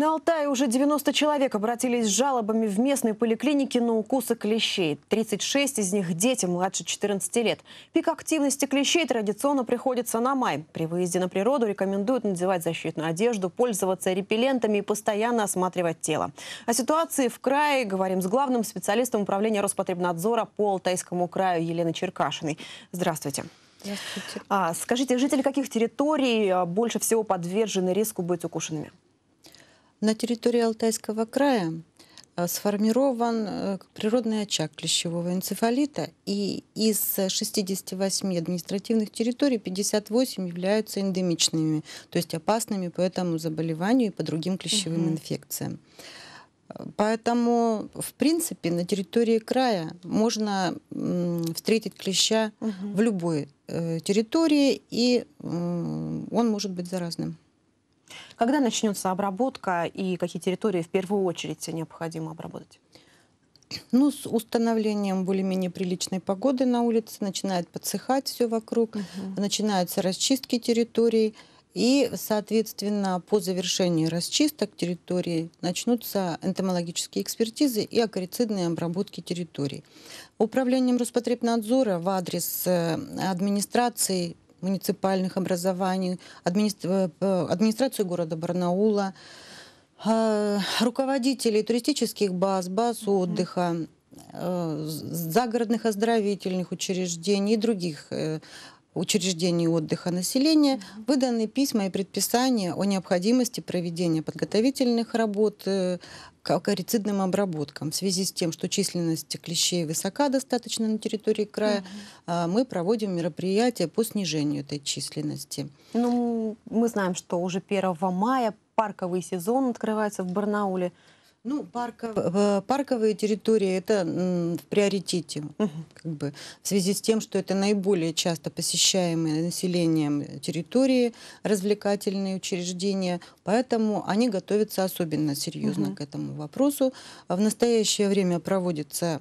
На Алтае уже 90 человек обратились с жалобами в местной поликлинике на укусы клещей. 36 из них дети младше 14 лет. Пик активности клещей традиционно приходится на май. При выезде на природу рекомендуют надевать защитную одежду, пользоваться репеллентами и постоянно осматривать тело. О ситуации в крае говорим с главным специалистом управления Роспотребнадзора по Алтайскому краю Еленой Черкашиной. Здравствуйте. Здравствуйте. А, скажите, жители каких территорий а, больше всего подвержены риску быть укушенными? На территории Алтайского края э, сформирован э, природный очаг клещевого энцефалита, и из 68 административных территорий 58 являются эндемичными, то есть опасными по этому заболеванию и по другим клещевым угу. инфекциям. Поэтому, в принципе, на территории края можно встретить клеща угу. в любой э, территории, и он может быть заразным. Когда начнется обработка и какие территории в первую очередь необходимо обработать? Ну, с установлением более-менее приличной погоды на улице начинает подсыхать все вокруг, угу. начинаются расчистки территорий. И, соответственно, по завершении расчисток территории начнутся энтомологические экспертизы и акарицидные обработки территорий. Управлением Роспотребнадзора в адрес э, администрации муниципальных образований, администра... Э, э, администрацию города Барнаула, э, руководителей туристических баз, баз отдыха, загородных оздоровительных учреждений и других учреждений отдыха населения выданы письма и предписания о необходимости проведения подготовительных работ э, к карицидным обработкам. В связи с тем, что численность клещей высока достаточно на территории края, угу. мы проводим мероприятия по снижению этой численности. Ну, мы знаем, что уже 1 мая парковый сезон открывается в Барнауле. Ну, парков, парковые территории это в приоритете, как бы, в связи с тем, что это наиболее часто посещаемые населением территории, развлекательные учреждения, поэтому они готовятся особенно серьезно угу. к этому вопросу. А в настоящее время проводится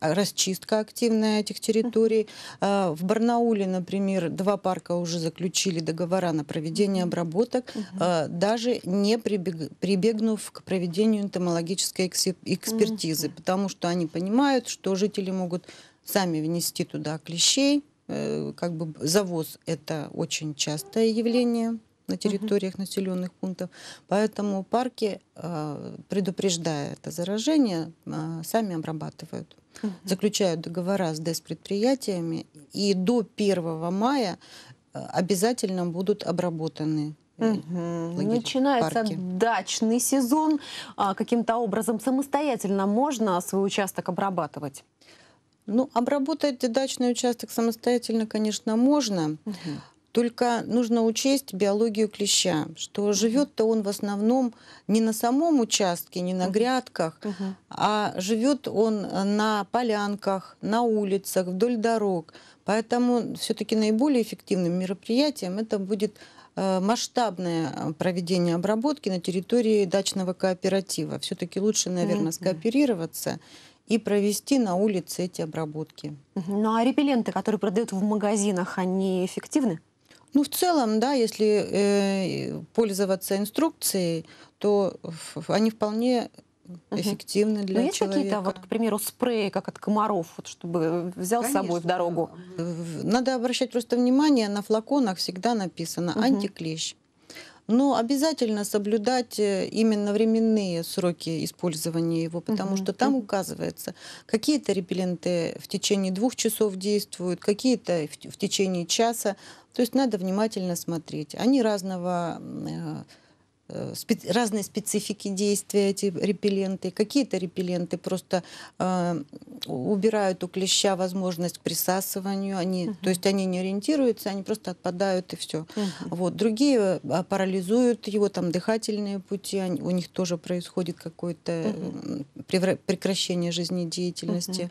а, расчистка активная этих территорий. А, в Барнауле, например, два парка уже заключили договора на проведение обработок, а, даже не прибегнув к проведению энтомологической экспертизы, потому что они понимают, что жители могут сами внести туда клещей, э, как бы завоз это очень частое явление на территориях угу. населенных пунктов. Поэтому парки, э, предупреждая это заражение, э, сами обрабатывают. Угу. Заключают договора с ДЭС-предприятиями, и до 1 мая э, обязательно будут обработаны Угу. Начинается парки. дачный сезон. А, каким-то образом самостоятельно можно свой участок обрабатывать? Ну, обработать дачный участок самостоятельно, конечно, можно. Угу. Только нужно учесть биологию клеща, что живет-то он в основном не на самом участке, не на грядках, угу. а живет он э, на полянках, на улицах, вдоль дорог. Поэтому все-таки наиболее эффективным мероприятием это будет э, масштабное э, проведение обработки на территории дачного кооператива. Все-таки лучше, наверное, скооперироваться и провести на улице эти обработки. Ну а репелленты, которые продают в магазинах, они эффективны? Ну, в целом, да, если э, пользоваться инструкцией, то они вполне эффективны для Но есть человека. какие-то, вот, к примеру, спреи, как от комаров, вот, чтобы э, взял Конечно. с собой в дорогу? Надо обращать просто внимание, на флаконах всегда написано угу. «антиклещ». Но ну, обязательно соблюдать э, именно временные сроки использования его, потому угу. что там указывается, какие-то репелленты в течение двух часов действуют, какие-то в, в течение часа. То есть надо внимательно смотреть. Они разного э, Э, разные специфики действия эти репелленты. Какие-то репелленты просто э, убирают у клеща возможность к присасыванию, они, uh-huh. то есть они не ориентируются, они просто отпадают и все. Uh-huh. Вот. Другие э, парализуют его, там дыхательные пути, они, у них тоже происходит какое-то uh-huh. прекращение жизнедеятельности. Uh-huh.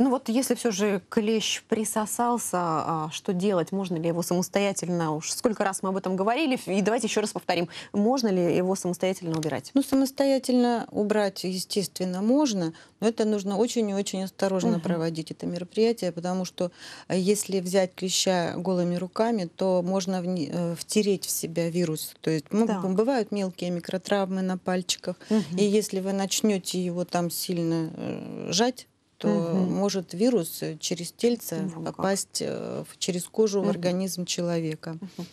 Ну вот если все же клещ присосался, а, что делать? Можно ли его самостоятельно? Уж сколько раз мы об этом говорили, и давайте еще раз повторим. Можно ли его самостоятельно убирать? Ну, самостоятельно убрать, естественно, можно, но это нужно очень и очень осторожно угу. проводить это мероприятие, потому что э, если взять клеща голыми руками, то можно в, э, втереть в себя вирус. То есть ну, да. бывают мелкие микротравмы на пальчиках, угу. и если вы начнете его там сильно э, жать, что угу. может вирус э, через тельце попасть э, через кожу угу. в организм человека. Угу.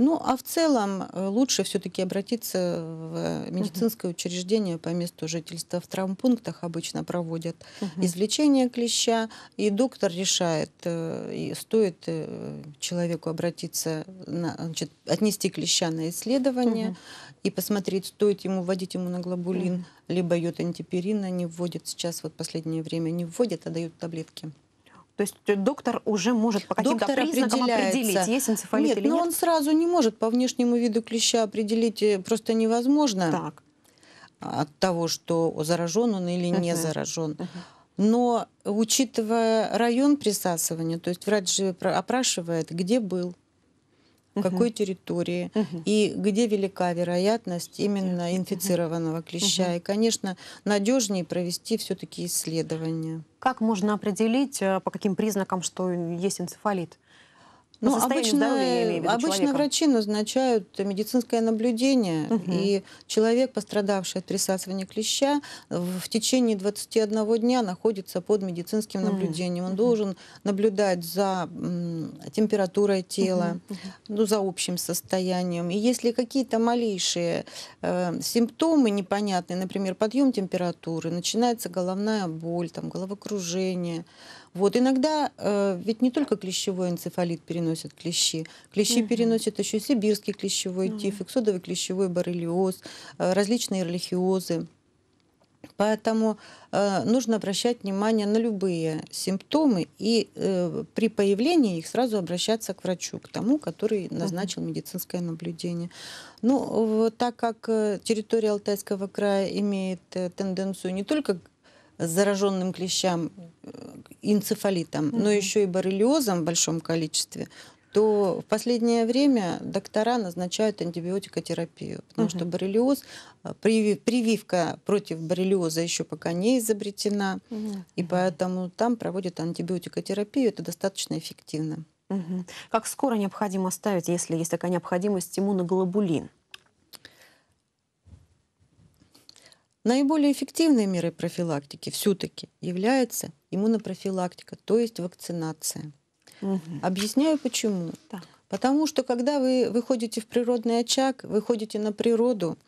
Ну, а в целом э, лучше все-таки обратиться в э, медицинское учреждение по месту жительства. В травмпунктах обычно проводят извлечение клеща, и доктор решает, э, стоит человеку обратиться, на, значит, отнести клеща на исследование и посмотреть, стоит ему вводить ему на глобулин, либо йод антиперина не вводит сейчас, вот последнее время не вводят, а дают таблетки. То есть э, доктор уже может по каким-то признакам определить, есть энцефалит нет, или нет? но он сразу не может. По внешнему виду клеща определить э, просто невозможно. Так. От того, что заражен он или не uh -huh. заражен. Uh -huh. Но э, учитывая район присасывания, то есть врач же опрашивает, где был, в какой территории и где велика вероятность именно инфицированного клеща. И, конечно, надежнее провести все-таки исследование. Как можно определить, э, по каким признакам, что есть энцефалит? Ну, обычно, виду, обычно врачи назначают медицинское наблюдение, угу. и человек, пострадавший от присасывания клеща, в течение 21 дня находится под медицинским наблюдением. Он должен наблюдать за температурой тела, угу. ну, за общим состоянием. И если какие-то малейшие э, симптомы непонятные, например, подъем температуры, начинается головная боль, там, головокружение, вот иногда э, ведь не только клещевой энцефалит переносят клещи. Клещи угу. переносят еще сибирский клещевой угу. тиф, эксодовый клещевой боррелиоз, э, различные релихиозы. Поэтому э, нужно обращать внимание на любые симптомы и э, при появлении их сразу обращаться к врачу, к тому, который назначил медицинское наблюдение. Ну, э, так как э, территория Алтайского края имеет э, тенденцию не только зараженным клещам, э, энцефалитом, но еще и боррелиозом в большом количестве, то в последнее время доктора назначают антибиотикотерапию, потому угу. что боррелиоз, э, прививка против боррелиоза еще пока не изобретена, угу. и поэтому там проводят антибиотикотерапию, это достаточно эффективно. Угу. Как скоро необходимо ставить, если есть такая необходимость, иммуноглобулин? Наиболее эффективной мерой профилактики все-таки является иммунопрофилактика, то есть вакцинация. Угу. Объясняю почему. Так. Потому что когда вы выходите в природный очаг, выходите на природу,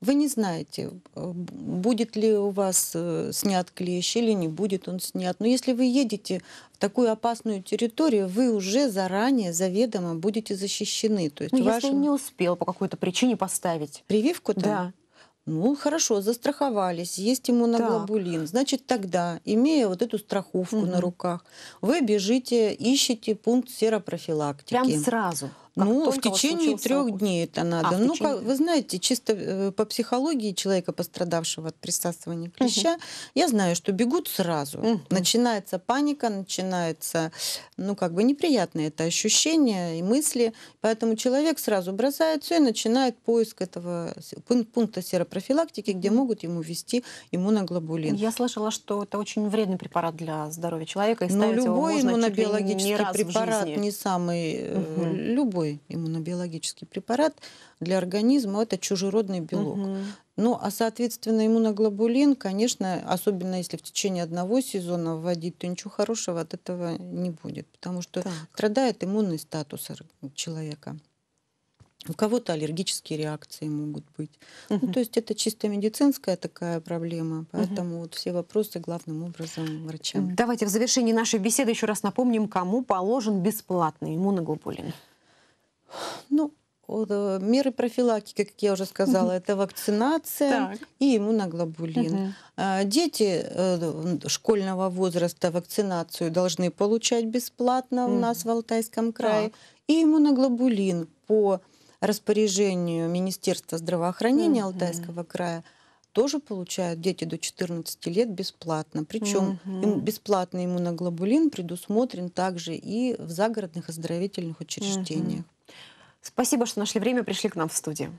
вы не знаете, э, будет ли у вас э, снят клещ или не будет он снят. Но если вы едете в такую опасную территорию, вы уже заранее, заведомо будете защищены. То есть Но ну, вашим... если не успел по какой-то причине поставить. Прививку-то? Да. Ну, хорошо, застраховались, есть иммуноглобулин. Так. Значит, тогда, имея вот эту страховку угу. на руках, вы бежите, ищете пункт серопрофилактики. Прям сразу? Как ну, в течение трех дней это а, надо. А, ну, как, вы знаете, чисто э, по психологии человека, пострадавшего от присасывания клеща, угу. я знаю, что бегут сразу. Угу. Начинается паника, начинается, ну, как бы неприятные это ощущения и мысли. Поэтому человек сразу бросает все и начинает поиск этого пункта серопрофилактики, где могут ему ввести иммуноглобулин. Я слышала, что это очень вредный препарат для здоровья человека. И Но ну, любой его можно иммунобиологический не препарат не самый... Угу. Любой любой иммунобиологический препарат для организма это чужеродный белок. Угу. Ну, а, соответственно, иммуноглобулин, конечно, особенно если в течение одного сезона вводить, то ничего хорошего от этого не будет, потому что так. страдает иммунный статус человека. У кого-то аллергические реакции могут быть. Угу. Ну, то есть это чисто медицинская такая проблема, поэтому угу. вот все вопросы главным образом врачам. Давайте в завершении нашей беседы еще раз напомним, кому положен бесплатный иммуноглобулин. Ну, э, меры профилактики, как я уже сказала, это вакцинация и иммуноглобулин. А, дети э, школьного возраста вакцинацию должны получать бесплатно у нас в Алтайском крае. И иммуноглобулин по распоряжению Министерства здравоохранения Алтайского края тоже получают дети до 14 лет бесплатно. Причем угу. бесплатный иммуноглобулин предусмотрен также и в загородных оздоровительных учреждениях. Спасибо, что нашли время, пришли к нам в студию.